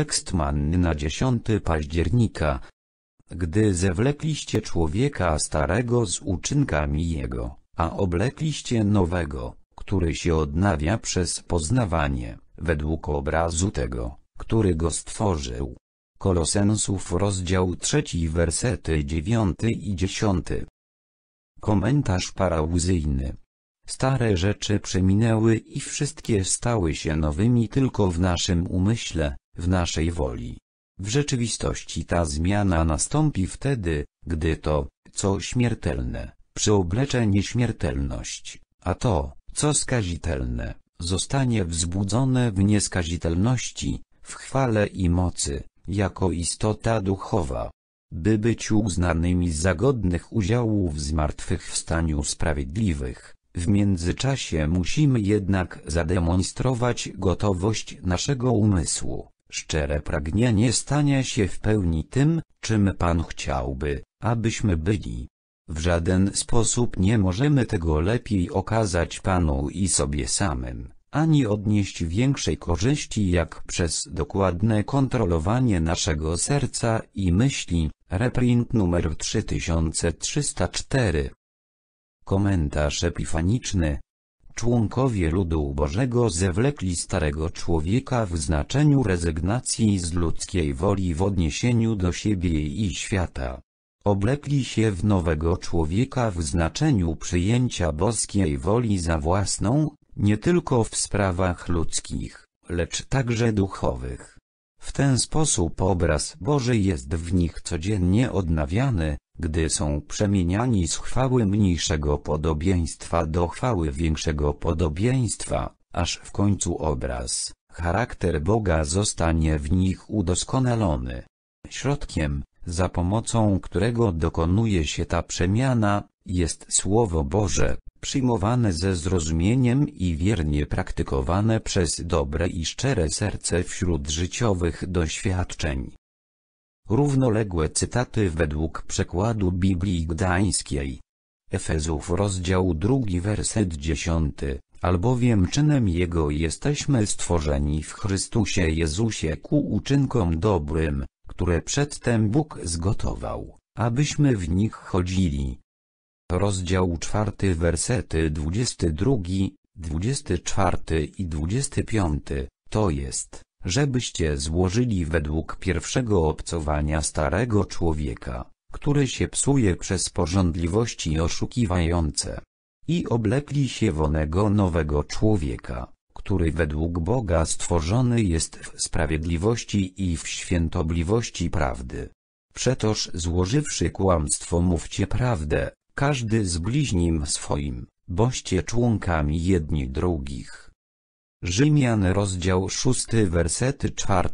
Tekst manny na 10 października. Gdy zewlekliście człowieka starego z uczynkami jego, a oblekliście nowego, który się odnawia przez poznawanie, według obrazu tego, który go stworzył. Kolosensów rozdział 3 wersety 9 i 10. Komentarz parauzyjny. Stare rzeczy przeminęły i wszystkie stały się nowymi tylko w naszym umyśle, w naszej woli. W rzeczywistości ta zmiana nastąpi wtedy, gdy to, co śmiertelne, przyoblecze nieśmiertelność, a to, co skazitelne, zostanie wzbudzone w nieskazitelności, w chwale i mocy, jako istota duchowa. By być uznanymi za godnych udziału w zmartwychwstaniu sprawiedliwych, w międzyczasie musimy jednak zademonstrować gotowość naszego umysłu Szczere pragnienie stania się w pełni tym, czym Pan chciałby, abyśmy byli. W żaden sposób nie możemy tego lepiej okazać Panu i sobie samym, ani odnieść większej korzyści jak przez dokładne kontrolowanie naszego serca i myśli. Reprint numer 3304 Komentarz epifaniczny Członkowie ludu Bożego zewlekli starego człowieka w znaczeniu rezygnacji z ludzkiej woli w odniesieniu do siebie i świata. Oblekli się w nowego człowieka w znaczeniu przyjęcia boskiej woli za własną, nie tylko w sprawach ludzkich, lecz także duchowych. W ten sposób obraz Boży jest w nich codziennie odnawiany, gdy są przemieniani z chwały mniejszego podobieństwa do chwały większego podobieństwa, aż w końcu obraz, charakter Boga zostanie w nich udoskonalony. Środkiem, za pomocą którego dokonuje się ta przemiana, jest Słowo Boże przyjmowane ze zrozumieniem i wiernie praktykowane przez dobre i szczere serce wśród życiowych doświadczeń. Równoległe cytaty według przekładu Biblii Gdańskiej. Efezów rozdział 2 werset 10, albowiem czynem Jego jesteśmy stworzeni w Chrystusie Jezusie ku uczynkom dobrym, które przedtem Bóg zgotował, abyśmy w nich chodzili rozdział czwarty wersety 22, 24 i 25, to jest, żebyście złożyli według pierwszego obcowania starego człowieka, który się psuje przez porządliwości oszukiwające. I oblekli się wonego nowego człowieka, który według Boga stworzony jest w sprawiedliwości i w świętobliwości prawdy. Przetoż złożywszy kłamstwo mówcie prawdę, każdy z bliźnim swoim, boście członkami jedni drugich. Rzymian rozdział 6 wersety 4,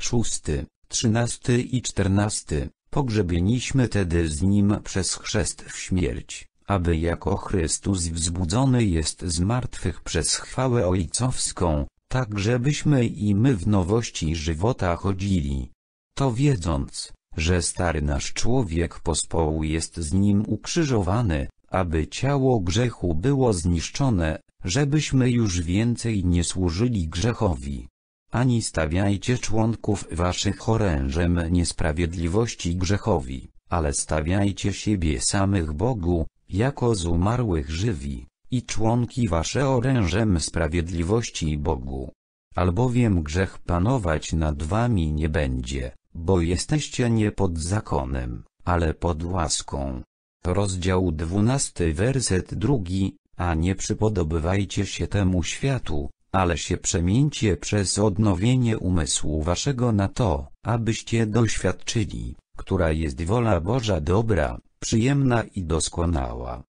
6, 13 i 14, pogrzebieniśmy tedy z nim przez chrzest w śmierć, aby jako Chrystus wzbudzony jest z martwych przez chwałę ojcowską, tak żebyśmy i my w nowości żywota chodzili. To wiedząc, że stary nasz człowiek pospołu jest z nim ukrzyżowany, aby ciało grzechu było zniszczone, żebyśmy już więcej nie służyli grzechowi. Ani stawiajcie członków waszych orężem niesprawiedliwości grzechowi, ale stawiajcie siebie samych Bogu, jako z umarłych żywi, i członki wasze orężem sprawiedliwości Bogu. Albowiem grzech panować nad wami nie będzie, bo jesteście nie pod zakonem, ale pod łaską. Rozdział 12 werset drugi, a nie przypodobywajcie się temu światu, ale się przemieńcie przez odnowienie umysłu waszego na to, abyście doświadczyli, która jest wola Boża dobra, przyjemna i doskonała.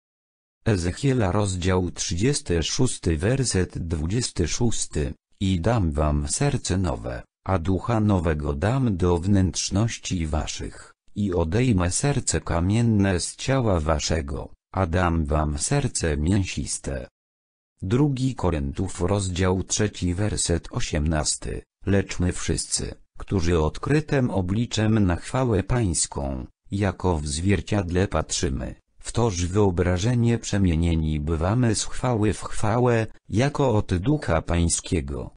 Ezechiela rozdział 36 werset 26 I dam wam serce nowe, a ducha nowego dam do wnętrzności waszych, i odejmę serce kamienne z ciała waszego, a dam wam serce mięsiste. Drugi Korentów rozdział trzeci werset 18, lecz my wszyscy, którzy odkrytym obliczem na chwałę pańską, jako w zwierciadle patrzymy, w toż wyobrażenie przemienieni bywamy z chwały w chwałę, jako od ducha pańskiego.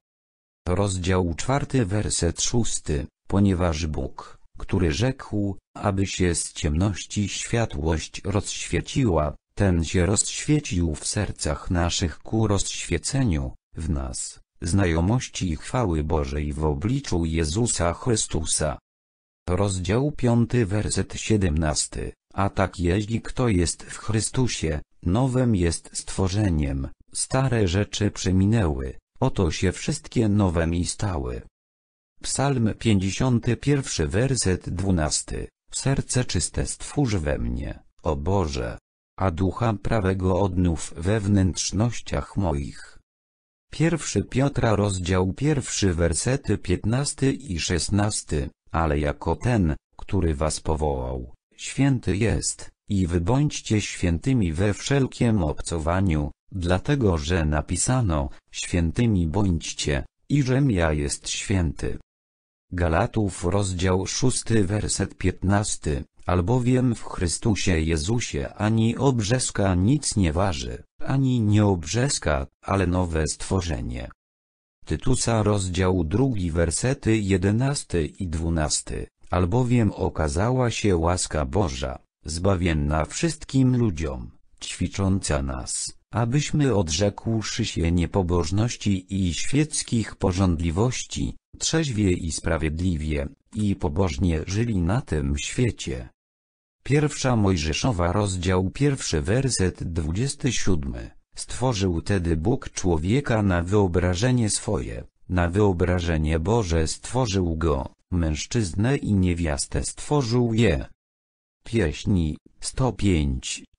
Rozdział czwarty werset szósty, ponieważ Bóg, który rzekł, aby się z ciemności światłość rozświeciła, ten się rozświecił w sercach naszych ku rozświeceniu, w nas, znajomości i chwały Bożej w obliczu Jezusa Chrystusa. Rozdział piąty, werset siedemnasty. A tak jeśli kto jest w Chrystusie, nowym jest stworzeniem, stare rzeczy przeminęły, Oto się wszystkie nowe mi stały. Psalm 51 werset 12 Serce czyste stwórz we mnie, o Boże, a ducha prawego odnów wnętrznościach moich. 1 Piotra rozdział 1 wersety 15 i 16, ale jako ten, który was powołał, święty jest, i wy bądźcie świętymi we wszelkiem obcowaniu, Dlatego, że napisano, świętymi bądźcie, i ja jest święty. Galatów rozdział 6 werset 15, albowiem w Chrystusie Jezusie ani obrzeska nic nie waży, ani nie obrzeska, ale nowe stworzenie. Tytusa rozdział 2 wersety 11 i 12, albowiem okazała się łaska Boża, zbawienna wszystkim ludziom, ćwicząca nas, abyśmy odrzekłszy się niepobożności i świeckich porządliwości, trzeźwie i sprawiedliwie, i pobożnie żyli na tym świecie. Pierwsza Mojżeszowa rozdział pierwszy werset 27. Stworzył tedy Bóg człowieka na wyobrażenie swoje, na wyobrażenie Boże stworzył go, mężczyznę i niewiastę stworzył je. Pieśni 105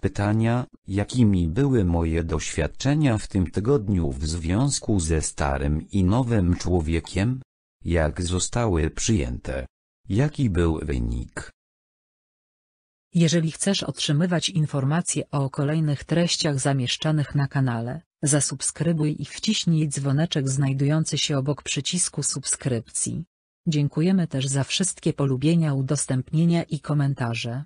Pytania, jakimi były moje doświadczenia w tym tygodniu w związku ze starym i nowym człowiekiem? Jak zostały przyjęte? Jaki był wynik? Jeżeli chcesz otrzymywać informacje o kolejnych treściach zamieszczanych na kanale, zasubskrybuj i wciśnij dzwoneczek znajdujący się obok przycisku subskrypcji. Dziękujemy też za wszystkie polubienia, udostępnienia i komentarze.